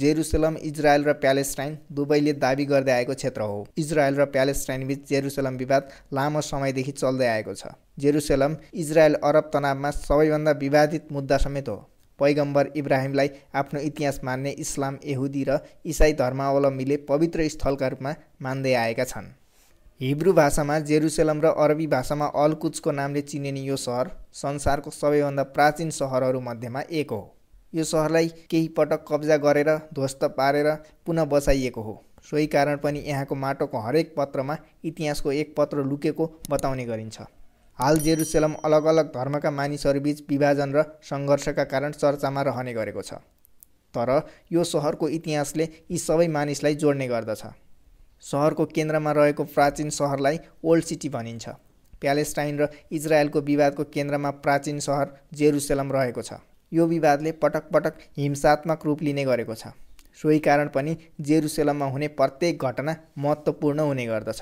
Jerusalem Israel र Palestine दुवैले दावी गर्दै आएको क्षेत्र हो इजरायल र प्यालेस्टाइनबीच जेरुसलम विवाद लामो समयदेखि चल्दै आएको छ जेरुसलम इजरायल अरब तनावमा सबैभन्दा विवादित मुद्दा समेत हो पैगम्बर इब्राहिमलाई आफ्नो इतिहास मान्ने इस्लाम यहुदी र इसाई धर्मावलम्बीले पवित्र स्थलका रूपमा मान्दै आएका छन् हिब्रु भाषामा जेरुसलम र अरबी भाषामा अलकुचको नामले चिनिने यो सहर संसारको सबैभन्दा प्राचीन सहरहरूमध्येमा एक हो यो सहरलाई केही पटक कब्जा गरेर ध्वस्त पारेर पुनः बसाइएको हो सोही कारण पनि यहाँको माटोको हरेक पत्रमा इतिहासको एक पत्र लुकेको बताउने गरिन्छ हाल जेरुसेलम अलग अलग धर्मका मानिसहरूबीच विभाजन र सङ्घर्षका कारण चर्चामा रहने गरेको छ तर यो सहरको इतिहासले यी सबै मानिसलाई जोड्ने गर्दछ सहरको केन्द्रमा रहेको प्राचीन सहरलाई ओल्ड सिटी भनिन्छ प्यालेस्टाइन र इजरायलको विवादको केन्द्रमा प्राचीन सहर जेरुसेलम रहेको छ यो विवादले पटक पटक हिंसात्मक रूप लिने गरेको छ सोही कारण पनि जेरुसेलममा हुने प्रत्येक घटना महत्त्वपूर्ण हुने गर्दछ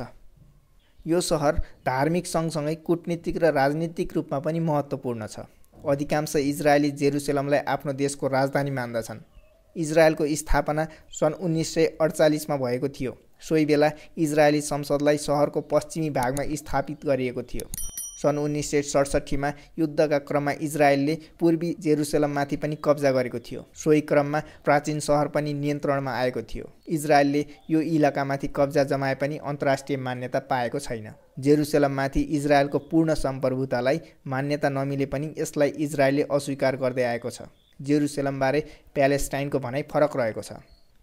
यो सहर धार्मिक सँगसँगै कुटनीतिक र राजनीतिक रूपमा पनि महत्त्वपूर्ण छ अधिकांश इजरायली जेरुसेलमलाई आफ्नो देशको राजधानी मान्दछन् इजरायलको स्थापना सन् उन्नाइस सय अडचालिसमा भएको थियो सोही बेला इजरायली संसदलाई सहरको पश्चिमी भागमा स्थापित गरिएको थियो सन् उन्नाइस सय सडसठीमा युद्धका क्रममा इजरायलले पूर्वी जेरुसलममाथि पनि कब्जा गरेको थियो सोही क्रममा प्राचीन सहर पनि नियन्त्रणमा आएको थियो इजरायलले यो इलाकामाथि कब्जा जमाए पनि अन्तर्राष्ट्रिय मान्यता पाएको छैन जेरुसलममाथि इजरायलको पूर्ण सम्प्रभुतालाई मान्यता नमिले पनि यसलाई इजरायलले अस्वीकार गर्दै आएको छ जेरुसलमबारे प्यालेस्टाइनको भनाइ फरक रहेको छ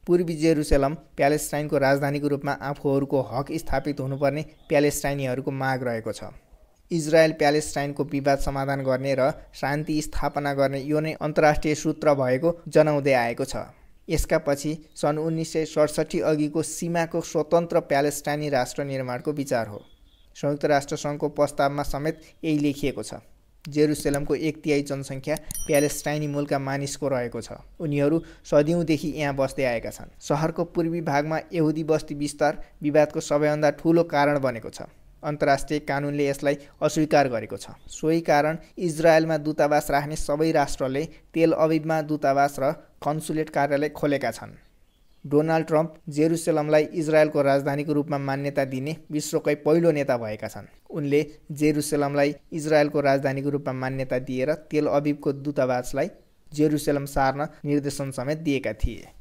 पूर्वी जेरुसलम प्यालेस्टाइनको राजधानीको रूपमा आफूहरूको हक स्थापित हुनुपर्ने प्यालेस्टाइनीहरूको माग रहेको छ इजरायल प्यालेस्टाइनको विवाद समाधान गर्ने र शान्ति स्थापना गर्ने यो नै अन्तर्राष्ट्रिय सूत्र भएको जनाउँदै आएको छ यसका पछि सन् उन्नाइस सय सडसठी अघिको सीमाको स्वतन्त्र प्यालेस्टाइनी राष्ट्र निर्माणको विचार हो संयुक्त राष्ट्रसङ्घको प्रस्तावमा समेत यही लेखिएको छ जेरुसेलमको एक तिहाई जनसङ्ख्या प्यालेस्टाइनी मूलका मानिसको रहेको छ उनीहरू सदिउँदेखि यहाँ बस्दै आएका छन् सहरको पूर्वी भागमा यहुदी बस्ती विस्तार विवादको सबैभन्दा ठुलो कारण बनेको छ अन्तर्राष्ट्रिय कानुनले यसलाई अस्वीकार गरेको छ सोही कारण इजरायलमा दूतावास राख्ने सबै राष्ट्रले तेल अबिबमा दूतावास र कन्सुलेट कार्यालय खोलेका छन् डोनाल्ड ट्रम्प जेरुसलमलाई इजरायलको राजधानीको रूपमा मान्यता दिने विश्वकै पहिलो नेता भएका छन् उनले जेरुसलमलाई इजरायलको राजधानीको रूपमा मान्यता दिएर तेल अबिबको दूतावासलाई जेरुसलम सार्न निर्देशन समेत दिएका थिए